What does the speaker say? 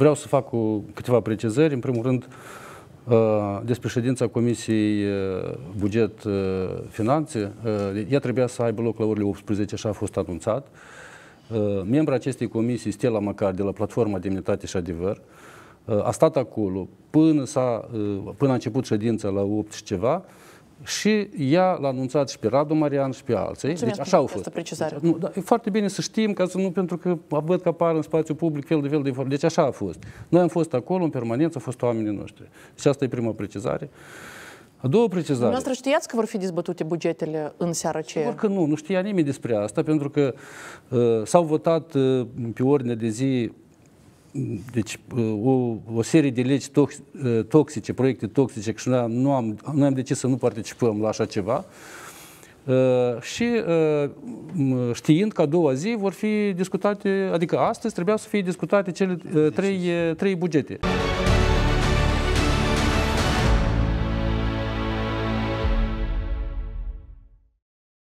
Vreau să fac câteva precizări. În primul rând, uh, despre ședința Comisiei uh, Buget-Finanțe. Uh, ea trebuia să aibă loc la orele 18, așa a fost anunțat. Membra acestei comisii, Stella Macar, de la Platforma Demnitate și Adevăr, a stat acolo până, a până a început ședința la 8 și ceva, și ea l-a anunțat și pe Radu Marian și pe alții. deci așa au fost. Deci, nu, da, e foarte bine să știm, ca să nu pentru că văd că apar în spațiu public fel de fel de informații. Deci așa a fost. Noi am fost acolo în permanență, au fost oamenii noștri. Deci asta e prima precizare. A doua precizare. Noastră știați că vor fi dezbătute bugetele în seara ce? Sigur că nu, nu știa nimeni despre asta, pentru că uh, s-au votat uh, pe ordine de zi deci, uh, o, o serie de legi tox, uh, toxice, proiecte toxice, și nu am, nu am de ce să nu participăm la așa ceva. Uh, și știind că a doua zi vor fi discutate, adică astăzi trebuia să fie discutate cele deci, trei, deci. trei bugete.